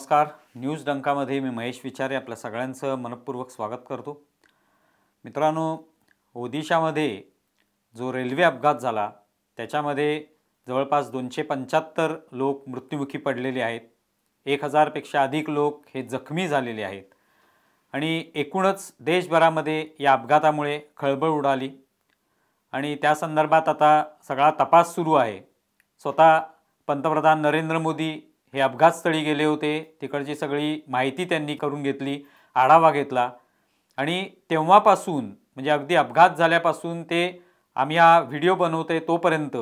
नमस्कार न्यूज डंकामध्ये मी महेश विचारे आपल्या सगळ्यांचं मनपूर्वक स्वागत करतो मित्रांनो ओदिशामध्ये जो रेल्वे अपघात झाला त्याच्यामध्ये जवळपास दोनशे पंच्याहत्तर लोक मृत्युमुखी पडलेले आहेत एक हजारपेक्षा अधिक लोक हे जखमी झालेले आहेत आणि एकूणच देशभरामध्ये या अपघातामुळे खळबळ उडाली आणि त्या संदर्भात आता सगळा तपास सुरू आहे स्वतः पंतप्रधान नरेंद्र मोदी हे अपघातस्थळी गेले होते तिकडची सगळी माहिती त्यांनी करून घेतली आढावा घेतला आणि तेव्हापासून म्हणजे अगदी अपघात झाल्यापासून ते आम्ही हा व्हिडिओ बनवतो आहे तोपर्यंत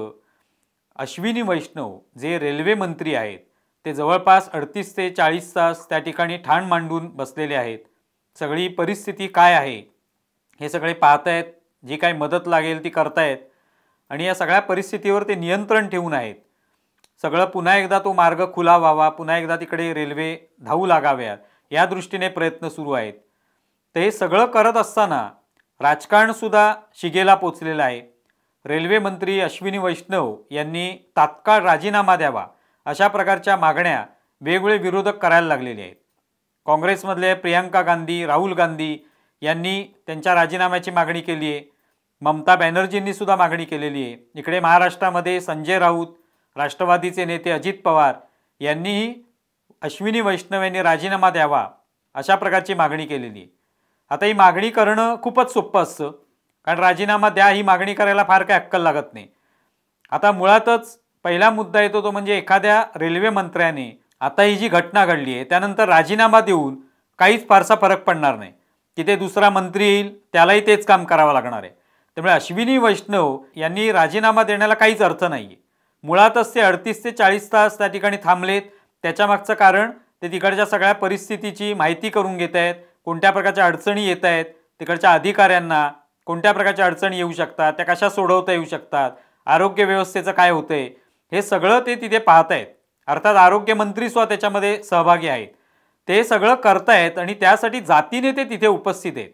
अश्विनी वैष्णव जे रेल्वे मंत्री आहेत ते जवळपास अडतीस ते चाळीस तास त्या ठिकाणी ठाण मांडून बसलेले आहेत सगळी परिस्थिती काय आहे हे सगळे पाहतायत जी काही मदत लागेल ती करतायत आणि या सगळ्या परिस्थितीवर ते नियंत्रण ठेवून आहेत सगळं पुन्हा एकदा तो मार्ग खुला व्हावा पुन्हा एकदा तिकडे रेल्वे धावू लागाव्यात या दृष्टीने प्रयत्न सुरू आहेत तर हे सगळं करत असताना राजकारणसुद्धा शिगेला पोचलेलं आहे रेल्वे मंत्री अश्विनी वैष्णव यांनी तात्काळ राजीनामा द्यावा अशा प्रकारच्या मागण्या वेगवेगळे विरोधक करायला लागलेले आहेत काँग्रेसमधले प्रियांका गांधी राहुल गांधी यांनी त्यांच्या राजीनाम्याची मागणी केली आहे ममता बॅनर्जींनीसुद्धा मागणी केलेली आहे इकडे महाराष्ट्रामध्ये संजय राऊत राष्ट्रवादीचे नेते अजित पवार यांनीही अश्विनी वैष्णव यांनी राजीनामा द्यावा अशा प्रकारची मागणी केलेली आता ही मागणी करणं खूपच सोपं असतं कारण राजीनामा द्या ही मागणी करायला फार काही अक्कल लागत नाही आता मुळातच पहिला मुद्दा येतो तो म्हणजे एखाद्या रेल्वे मंत्र्याने आता ही जी घटना घडली आहे त्यानंतर राजीनामा देऊन काहीच फारसा फरक पडणार नाही तिथे दुसरा मंत्री येईल त्यालाही तेच काम करावं लागणार आहे त्यामुळे अश्विनी वैष्णव यांनी राजीनामा देण्याला काहीच अर्थ नाही आहे मुळातच ते अडतीस ते चाळीस तास त्या ठिकाणी थांबलेत त्याच्यामागचं कारण ते तिकडच्या सगळ्या परिस्थितीची माहिती करून घेत आहेत कोणत्या प्रकारच्या अडचणी येत आहेत तिकडच्या अधिकाऱ्यांना कोणत्या प्रकारच्या अडचणी येऊ शकतात त्या कशा सोडवता येऊ शकतात आरोग्य व्यवस्थेचं काय आहे हे सगळं ते तिथे पाहत आहेत अर्थात आरोग्यमंत्री सुद्धा त्याच्यामध्ये सहभागी आहेत ते सगळं करतायत आणि त्यासाठी जातीने ते तिथे उपस्थित आहेत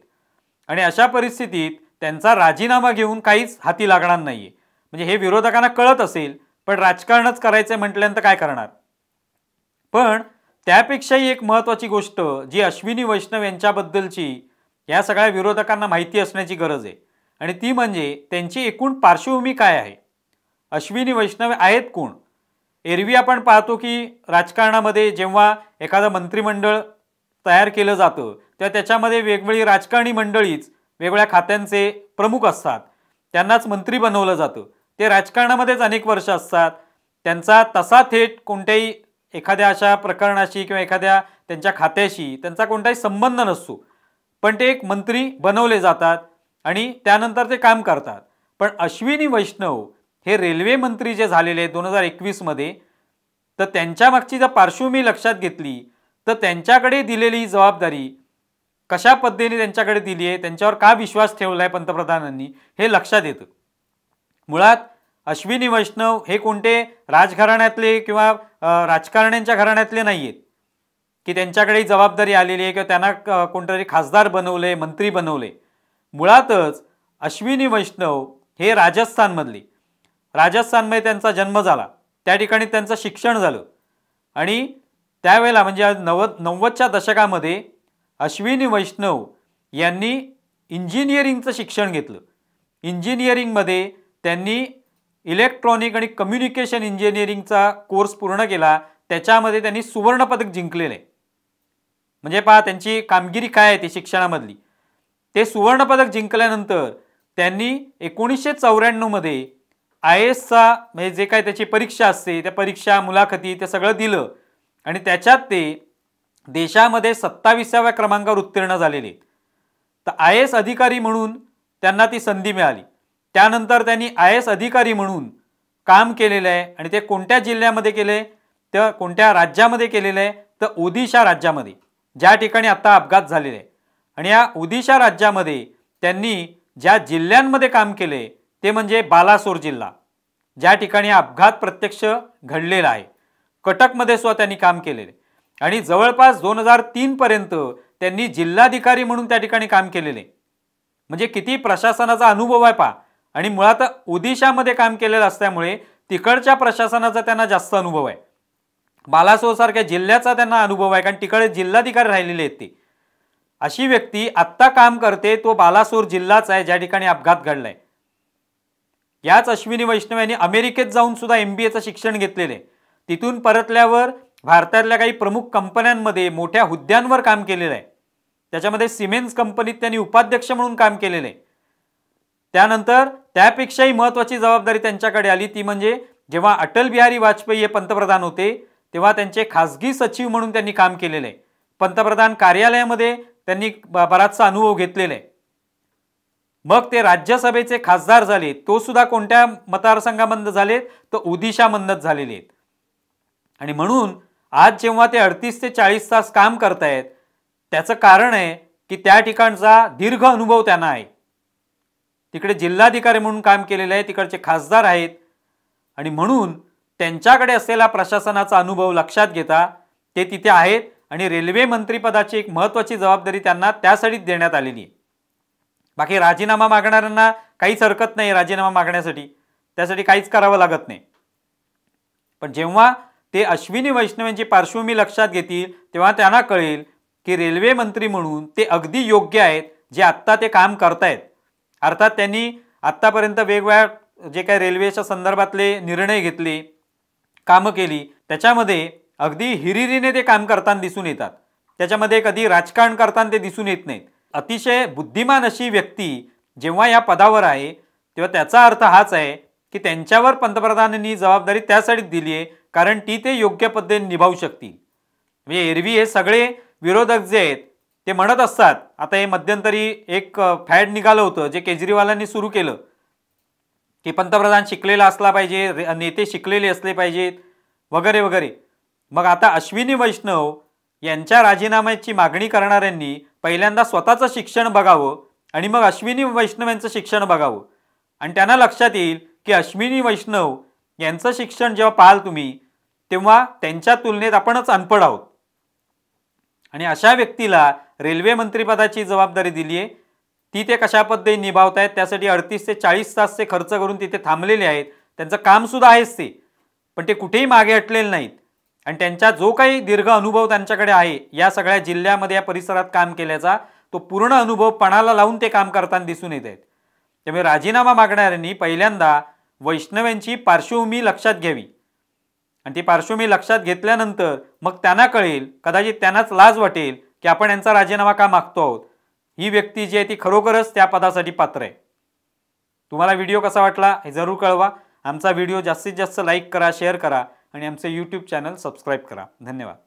आणि अशा परिस्थितीत त्यांचा राजीनामा घेऊन काहीच हाती लागणार नाही म्हणजे हे विरोधकांना कळत असेल पण राजकारणच करायचंय म्हटल्यानंतर काय करणार पण त्यापेक्षाही एक महत्त्वाची गोष्ट जी अश्विनी वैष्णव यांच्याबद्दलची या सगळ्या विरोधकांना माहिती असण्याची गरज आहे आणि ती म्हणजे त्यांची एकूण पार्श्वभूमी काय आहे अश्विनी वैष्णव आहेत कोण एरवी आपण पाहतो की राजकारणामध्ये जेव्हा एखादं मंत्रिमंडळ तयार केलं जातं तेव्हा त्याच्यामध्ये वेगवेगळी राजकारणी मंडळीच वेगवेगळ्या खात्यांचे प्रमुख असतात त्यांनाच मंत्री बनवलं जातं ते राजकारणामध्येच अनेक वर्ष असतात त्यांचा तसा थेट कोणत्याही एखाद्या अशा प्रकरणाशी किंवा एखाद्या त्यांच्या खात्याशी त्यांचा कोणताही संबंध नसतो पण ते एक मंत्री बनवले जातात आणि त्यानंतर ते काम करतात पण अश्विनी वैष्णव हे रेल्वे मंत्री जे झालेले आहेत दोन हजार एकवीसमध्ये तर त्यांच्या मागची जर पार्श्वभूमी लक्षात घेतली तर त्यांच्याकडे दिलेली जबाबदारी कशा पद्धतीने त्यांच्याकडे दिली आहे त्यांच्यावर का विश्वास ठेवला आहे पंतप्रधानांनी हे लक्षात येतं मुळात अश्विनी वैष्णव हे कोणते राजघराण्यातले किंवा राजकारण्यांच्या घराण्यातले नाही आहेत की त्यांच्याकडे जबाबदारी आलेली आहे किंवा त्यांना कोणतरी खासदार बनवले मंत्री बनवले मुळातच अश्विनी वैष्णव हे राजस्थानमधले राजस्थानमध्ये त्यांचा जन्म झाला त्या ठिकाणी त्यांचं शिक्षण झालं आणि त्यावेळेला म्हणजे नव्वद नव्वदच्या दशकामध्ये अश्विनी वैष्णव यांनी इंजिनिअरिंगचं शिक्षण घेतलं इंजिनिअरिंगमध्ये त्यांनी इलेक्ट्रॉनिक आणि कम्युनिकेशन इंजिनिअरिंगचा कोर्स पूर्ण केला त्याच्यामध्ये त्यांनी सुवर्णपदक जिंकलेलं आहे म्हणजे पहा त्यांची कामगिरी काय आहे ती शिक्षणामधली ते सुवर्णपदक जिंकल्यानंतर त्यांनी एकोणीसशे चौऱ्याण्णवमध्ये आय एसचा म्हणजे जे काय त्याची परीक्षा असते त्या परीक्षा मुलाखती ते सगळं दिलं आणि त्याच्यात ते देशामध्ये सत्तावीसाव्या क्रमांकावर उत्तीर्ण झालेले तर आय एस अधिकारी म्हणून त्यांना ती संधी मिळाली त्यानंतर त्यांनी आय एस अधिकारी म्हणून काम केलेलं आहे आणि ते कोणत्या जिल्ह्यामध्ये केले तर कोणत्या राज्यामध्ये केलेलं आहे तर ओदिशा राज्यामध्ये ज्या ठिकाणी आत्ता अपघात झालेले आहे आणि या ओदिशा राज्यामध्ये त्यांनी ज्या जिल्ह्यांमध्ये काम केले ते म्हणजे बालासोर जिल्हा ज्या ठिकाणी अपघात प्रत्यक्ष घडलेला आहे कटकमध्ये सुद्धा त्यांनी काम केलेले आणि जवळपास दोन हजार तीनपर्यंत त्यांनी जिल्हाधिकारी म्हणून त्या ठिकाणी काम केलेले म्हणजे किती प्रशासनाचा अनुभव आहे पहा आणि मुळात ओदिशामध्ये काम केलेलं असल्यामुळे तिकडच्या प्रशासनाचा त्यांना जास्त अनुभव आहे बालासोरसारख्या जिल्ह्याचा त्यांना अनुभव आहे कारण तिकडे जिल्हाधिकारी राहिलेले आहेत ते अशी व्यक्ती आत्ता काम करते तो बालासोर जिल्हाच आहे ज्या ठिकाणी अपघात घडलाय याच अश्विनी वैष्णव यांनी अमेरिकेत जाऊन सुद्धा एम बी एचं शिक्षण घेतलेले तिथून परतल्यावर भारतातल्या काही प्रमुख कंपन्यांमध्ये मोठ्या हुद्द्यांवर काम केलेलं आहे त्याच्यामध्ये सिमेन्स कंपनीत त्यांनी उपाध्यक्ष म्हणून काम केलेलं आहे त्यानंतर त्यापेक्षाही महत्त्वाची जबाबदारी त्यांच्याकडे आली ती म्हणजे जेव्हा अटल बिहारी वाजपेयी हे पंतप्रधान होते तेव्हा त्यांचे खासगी सचिव म्हणून त्यांनी काम केलेले आहे पंतप्रधान कार्यालयामध्ये त्यांनी बराचसा अनुभव घेतलेला आहे मग ते राज्यसभेचे खासदार झाले तो सुद्धा कोणत्या मतदारसंघामध्ये झालेत तर ओदिशामधनंच झालेले आहेत आणि म्हणून आज जेव्हा ते अडतीस ते चाळीस तास काम करतायत त्याचं कारण आहे की त्या ठिकाणचा दीर्घ अनुभव त्यांना आहे तिकडे जिल्हाधिकारी म्हणून काम केलेले आहे तिकडचे खासदार आहेत आणि म्हणून त्यांच्याकडे असलेला प्रशासनाचा अनुभव लक्षात घेता ते तिथे आहेत आणि रेल्वे मंत्रीपदाची एक महत्त्वाची जबाबदारी त्यांना त्यासाठी देण्यात आलेली आहे बाकी राजीनामा मागणाऱ्यांना काहीच हरकत नाही राजीनामा मागण्यासाठी त्यासाठी काहीच करावं लागत नाही पण जेव्हा ते अश्विनी वैष्णव यांची पार्श्वभूमी लक्षात घेतील तेव्हा त्यांना कळेल की रेल्वे मंत्री म्हणून ते अगदी योग्य आहेत जे आत्ता ते काम करतायत अर्थात त्यांनी आत्तापर्यंत वेगवेगळ्या जे काही रेल्वेच्या संदर्भातले निर्णय घेतले कामं केली त्याच्यामध्ये अगदी हिरिरीने ते काम करताना दिसून येतात त्याच्यामध्ये कधी राजकारण करताना ते दिसून येत नाहीत अतिशय बुद्धिमान अशी व्यक्ती जेव्हा या पदावर आहे तेव्हा त्याचा अर्थ हाच आहे की त्यांच्यावर पंतप्रधानांनी जबाबदारी त्यासाठी दिली आहे कारण ती ते योग्य पद्धतीने निभावू शकतील म्हणजे एरवी हे सगळे विरोधक जे आहेत ते म्हणत असतात आता हे मध्यंतरी एक फॅड निघालं होतं जे केजरीवालांनी सुरू केलं की पंतप्रधान शिकलेला असला पाहिजे नेते शिकलेले असले पाहिजेत वगैरे वगैरे मग आता अश्विनी वैष्णव यांच्या राजीनाम्याची मागणी करणाऱ्यांनी पहिल्यांदा स्वतःचं शिक्षण बघावं आणि मग अश्विनी वैष्णव यांचं शिक्षण बघावं आणि त्यांना लक्षात येईल की अश्विनी वैष्णव यांचं शिक्षण जेव्हा पाहाल तुम्ही तेव्हा त्यांच्या तुलनेत आपणच अनपड आहोत आणि अशा व्यक्तीला रेल्वे मंत्रीपदाची जबाबदारी दिली आहे ती ते कशा पद्धतीने निभावत आहेत त्यासाठी अडतीस ते चाळीस तास ते खर्च करून तिथे थांबलेले आहेत त्यांचं कामसुद्धा आहेच ते पण ते कुठेही मागे हटलेले नाहीत आणि त्यांचा जो काही दीर्घ अनुभव त्यांच्याकडे आहे या सगळ्या जिल्ह्यामध्ये या परिसरात काम केल्याचा तो पूर्ण अनुभव पणाला लावून ते काम करताना दिसून येत आहेत त्यामुळे राजीनामा मागणाऱ्यांनी पहिल्यांदा वैष्णव्यांची पार्श्वभूमी लक्षात घ्यावी आणि ती पार्श्वभूमी लक्षात घेतल्यानंतर मग त्यांना कळेल कदाचित त्यांनाच लाज वाटेल की आपण यांचा राजीनामा का मागतो आहोत ही व्यक्ती जी आहे ती खरोखरच त्या पदासाठी पात्र आहे तुम्हाला व्हिडिओ कसा वाटला हे जरूर कळवा आमचा व्हिडिओ जास्तीत जास्त लाईक करा शेअर करा आणि आमचे यूट्यूब चॅनल सबस्क्राईब करा धन्यवाद